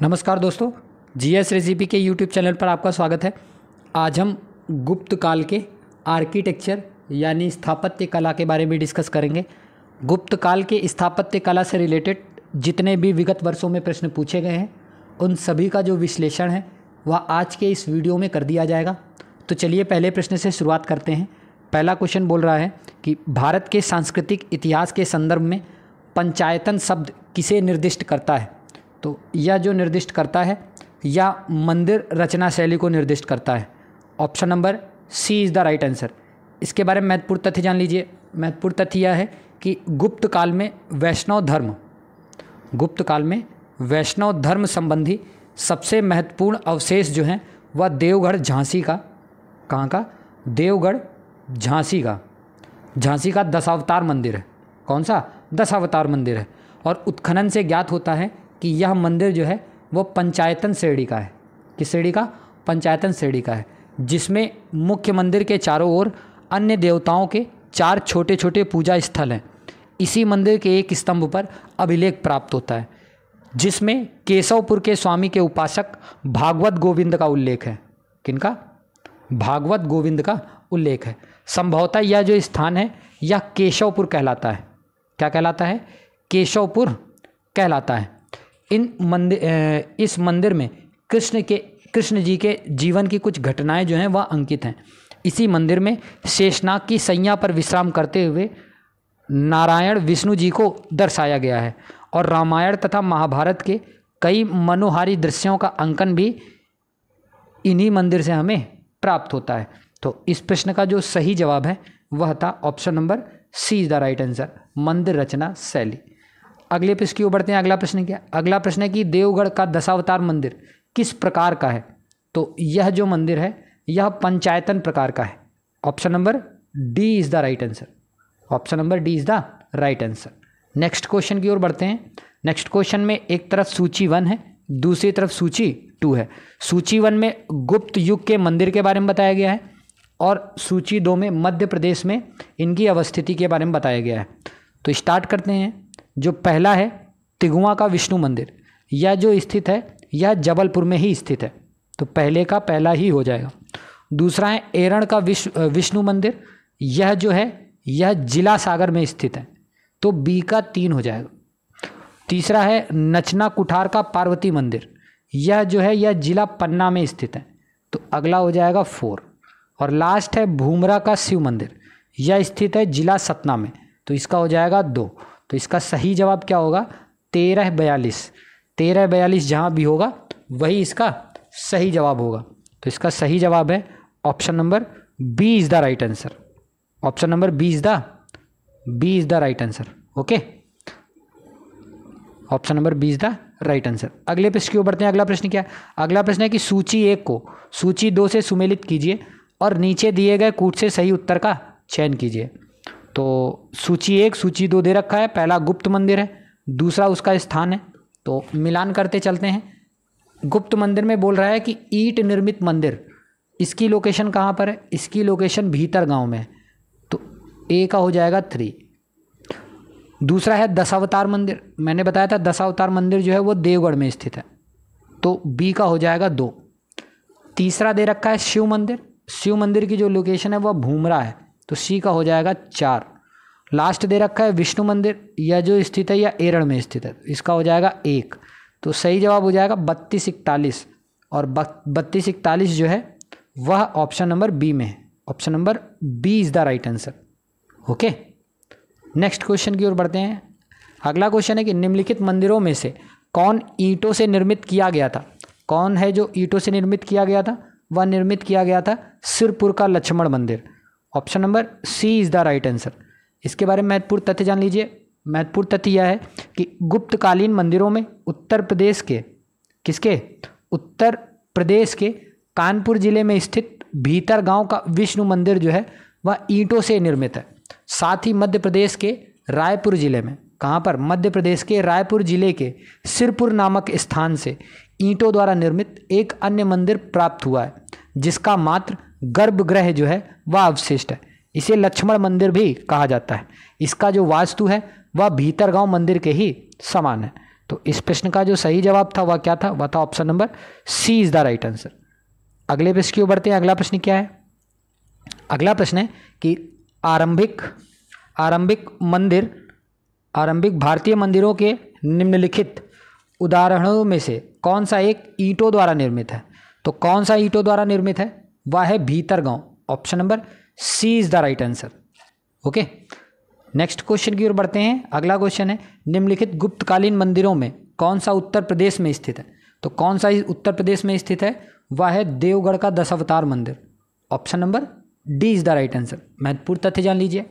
नमस्कार दोस्तों GS recipe के यूट्यूब चैनल पर आपका स्वागत है आज हम गुप्त काल के आर्किटेक्चर यानी स्थापत्य कला के बारे में डिस्कस करेंगे गुप्त काल के स्थापत्य कला से रिलेटेड जितने भी विगत वर्षों में प्रश्न पूछे गए हैं उन सभी का जो विश्लेषण है वह आज के इस वीडियो में कर दिया जाएगा तो चलिए पहले प्रश्न से शुरुआत करते हैं पहला क्वेश्चन बोल रहा है कि भारत के सांस्कृतिक इतिहास के संदर्भ में पंचायतन शब्द किसे निर्दिष्ट करता है तो यह जो निर्दिष्ट करता है या मंदिर रचना शैली को निर्दिष्ट करता है option number C is the right answer इसके बारे में महत्वपूर्ण तथ्य जान लीजिए महत्वपूर्ण तथ्य यह है कि गुप्त काल में वैष्णव धर्म गुप्त काल में वैष्णव धर्म संबंधी सबसे महत्वपूर्ण अवशेष जो हैं वह देवगढ़ झांसी का कहाँ का देवगढ़ झांसी का झांसी का दशावतार मंदिर है कौन सा दशावतार मंदिर है और उत्खनन से ज्ञात होता है कि यह मंदिर जो है वो पंचायतन श्रेणी का है किस श्रेणी का पंचायतन श्रेणी का है जिसमें मुख्य मंदिर के चारों ओर अन्य देवताओं के चार छोटे छोटे पूजा स्थल हैं इसी मंदिर के एक स्तंभ पर अभिलेख प्राप्त होता है जिसमें केशवपुर के स्वामी के उपासक भागवत गोविंद का उल्लेख है किनका भागवत गोविंद का उल्लेख है संभवतः यह जो स्थान है यह केशवपुर कहलाता है क्या कहलाता है केशवपुर कहलाता है इन मंदिर इस मंदिर में कृष्ण के कृष्ण जी के जीवन की कुछ घटनाएं जो हैं वह अंकित हैं इसी मंदिर में शेषनाग की सैया पर विश्राम करते हुए नारायण विष्णु जी को दर्शाया गया है और रामायण तथा महाभारत के कई मनोहारी दृश्यों का अंकन भी इन्हीं मंदिर से हमें प्राप्त होता है तो इस प्रश्न का जो सही जवाब है वह था option number C is the right answer मंदिर रचना शैली अगले प्रश्न की ओर बढ़ते हैं अगला प्रश्न क्या अगला प्रश्न है कि देवगढ़ का दशावतार मंदिर किस प्रकार का है तो यह जो मंदिर है यह पंचायतन प्रकार का है option number D is the right answer option number D is the right answer next question की ओर बढ़ते हैं नेक्स्ट क्वेश्चन में एक तरफ सूची वन है दूसरी तरफ सूची टू है सूची वन में गुप्त युग के मंदिर के बारे में बताया गया है और सूची दो में मध्य प्रदेश में इनकी अवस्थिति के बारे में बताया गया है तो स्टार्ट करते हैं जो पहला है तिगुआ का विष्णु मंदिर यह जो स्थित है यह जबलपुर में ही स्थित है तो पहले का पहला ही हो जाएगा दूसरा है एरण का विश्व विष्णु मंदिर यह जो है यह जिला सागर में स्थित है तो बी का तीन हो जाएगा तीसरा है नचना कुठार का पार्वती मंदिर यह जो है यह जिला पन्ना में स्थित है तो अगला हो जाएगा फोर और लास्ट है भूमरा का शिव मंदिर यह स्थित है जिला सतना में तो इसका हो जाएगा दो तो इसका सही जवाब क्या होगा तेरह बयालीस तेरह बयालीस जहाँ भी होगा वही इसका सही जवाब होगा तो इसका सही जवाब है option number B is the right answer option number B is the B is the right answer okay option number B is the right answer अगले प्रश्न की ओर बढ़ते हैं अगला प्रश्न क्या है अगला प्रश्न है कि सूची एक को सूची दो से सुमेलित कीजिए और नीचे दिए गए कूट से सही उत्तर का चयन कीजिए तो सूची एक सूची दो दे रखा है पहला गुप्त मंदिर है दूसरा उसका स्थान है तो मिलान करते चलते हैं गुप्त मंदिर में बोल रहा है कि ईट निर्मित मंदिर इसकी लोकेशन कहाँ पर है इसकी लोकेशन भीतर गांव में है तो ए का हो जाएगा थ्री दूसरा है दशावतार मंदिर मैंने बताया था दशावतार मंदिर जो है वो देवगढ़ में स्थित है तो बी का हो जाएगा दो तीसरा दे रखा है शिव मंदिर शिव मंदिर की जो लोकेशन है वह भूमरा है तो सी का हो जाएगा चार लास्ट दे रखा है विष्णु मंदिर यह जो स्थित है यह एरण में स्थित है इसका हो जाएगा एक तो सही जवाब हो जाएगा बत्तीस इकतालीस और बत्तीस इकतालीस जो है वह ऑप्शन नंबर बी में है option number B is the right answer okay next question की ओर बढ़ते हैं अगला क्वेश्चन है कि निम्नलिखित मंदिरों में से कौन ईंटों से निर्मित किया गया था कौन है जो ईंटों से निर्मित किया गया था वह निर्मित किया गया था सिरपुर का लक्ष्मण मंदिर option number C is the right answer इसके बारे में महत्वपूर्ण तथ्य जान लीजिए महत्वपूर्ण तथ्य यह है कि गुप्तकालीन मंदिरों में उत्तर प्रदेश के किसके उत्तर प्रदेश के कानपुर जिले में स्थित भीतर गांव का विष्णु मंदिर जो है वह ईंटों से निर्मित है साथ ही मध्य प्रदेश के रायपुर ज़िले में कहाँ पर मध्य प्रदेश के रायपुर ज़िले के सिरपुर नामक स्थान से ईंटों द्वारा निर्मित एक अन्य मंदिर प्राप्त हुआ है जिसका मात्र गर्भगृह जो है वह अवशिष्ट है इसे लक्ष्मण मंदिर भी कहा जाता है इसका जो वास्तु है वह भीतर गांव मंदिर के ही समान है तो इस प्रश्न का जो सही जवाब था वह क्या था वह था option number C is the right answer अगले प्रश्न की ओर बढ़ते हैं अगला प्रश्न क्या है अगला प्रश्न है कि आरंभिक आरंभिक मंदिर आरंभिक भारतीय मंदिरों के निम्नलिखित उदाहरणों में से कौन सा एक ईंटों द्वारा निर्मित है तो कौन सा ईंटों द्वारा निर्मित है वह है Bhitargaon option number C is the right answer okay next question की ओर बढ़ते हैं अगला क्वेश्चन है निम्नलिखित गुप्तकालीन मंदिरों में कौन सा उत्तर प्रदेश में स्थित है तो कौन सा उत्तर प्रदेश में स्थित है वह है देवगढ़ का दशावतार मंदिर option number D is the right answer महत्वपूर्ण तथ्य जान लीजिए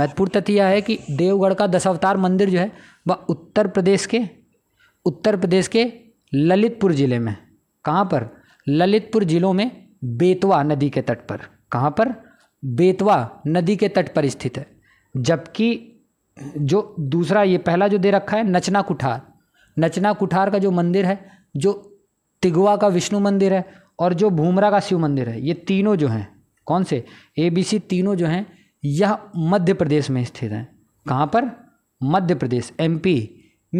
महत्वपूर्ण तथ्य यह है कि देवगढ़ का दशावतार मंदिर जो है वह उत्तर प्रदेश के उत्तर प्रदेश के ललितपुर ज़िले में कहाँ पर ललितपुर ज़िलों में बेतवा नदी के तट पर कहाँ पर बेतवा नदी के तट पर स्थित है जबकि जो दूसरा ये पहला जो दे रखा है नचना कुठार नचना कुठार का जो मंदिर है जो तिगुआ का विष्णु मंदिर है और जो भूमरा का शिव मंदिर है ये तीनों जो हैं कौन से ए बी सी तीनों जो हैं यह मध्य प्रदेश में स्थित हैं कहाँ पर मध्य प्रदेश एमपी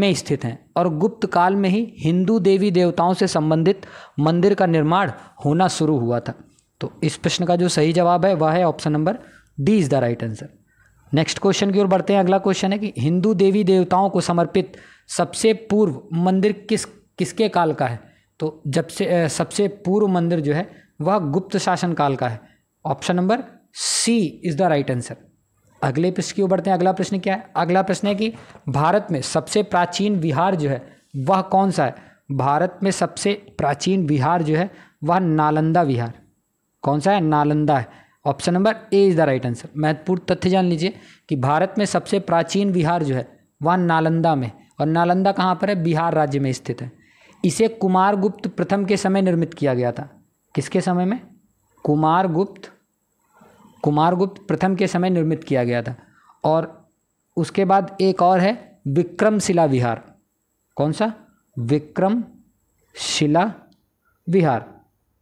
में स्थित हैं और गुप्त काल में ही हिंदू देवी देवताओं से संबंधित मंदिर का निर्माण होना शुरू हुआ था तो इस प्रश्न का जो सही जवाब है वह है option number D is the right answer next question की ओर बढ़ते हैं अगला क्वेश्चन है कि हिंदू देवी देवताओं को समर्पित सबसे पूर्व मंदिर किस किसके काल का है तो जब से सबसे पूर्व मंदिर जो है वह गुप्त शासन काल का है option number C is the right answer अगले प्रश्न की ओर बढ़ते हैं अगला प्रश्न क्या है अगला प्रश्न है कि भारत में सबसे प्राचीन विहार जो है वह कौन सा है भारत में सबसे प्राचीन विहार जो है वह नालंदा विहार कौन सा है नालंदा है option number A is the right answer महत्वपूर्ण तथ्य जान लीजिए कि भारत में सबसे प्राचीन विहार जो है वह नालंदा में और नालंदा कहाँ पर है बिहार राज्य में स्थित है इसे कुमारगुप्त प्रथम के समय निर्मित किया गया था किसके समय में कुमारगुप्त कुमारगुप्त प्रथम के समय निर्मित किया गया था और उसके बाद एक और है विक्रमशिला विहार कौन सा विक्रमशिला विहार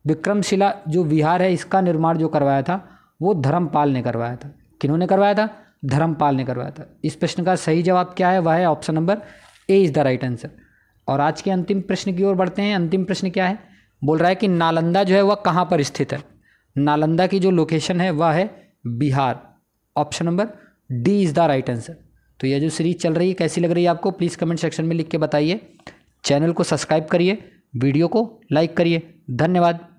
विक्रमशिला जो विहार है इसका निर्माण जो करवाया था वो धर्मपाल ने करवाया था किन्होंने करवाया था धर्मपाल ने करवाया था इस प्रश्न का सही जवाब क्या है वह है option number A is the right answer और आज के अंतिम प्रश्न की ओर बढ़ते हैं अंतिम प्रश्न क्या है बोल रहा है कि नालंदा जो है वह कहाँ पर स्थित है नालंदा की जो लोकेशन है वह है Bihar option number D is the right answer तो यह जो सीरीज़ चल रही है कैसी लग रही है आपको प्लीज़ कमेंट सेक्शन में लिख के बताइए चैनल को सब्सक्राइब करिए वीडियो को लाइक करिए धन्यवाद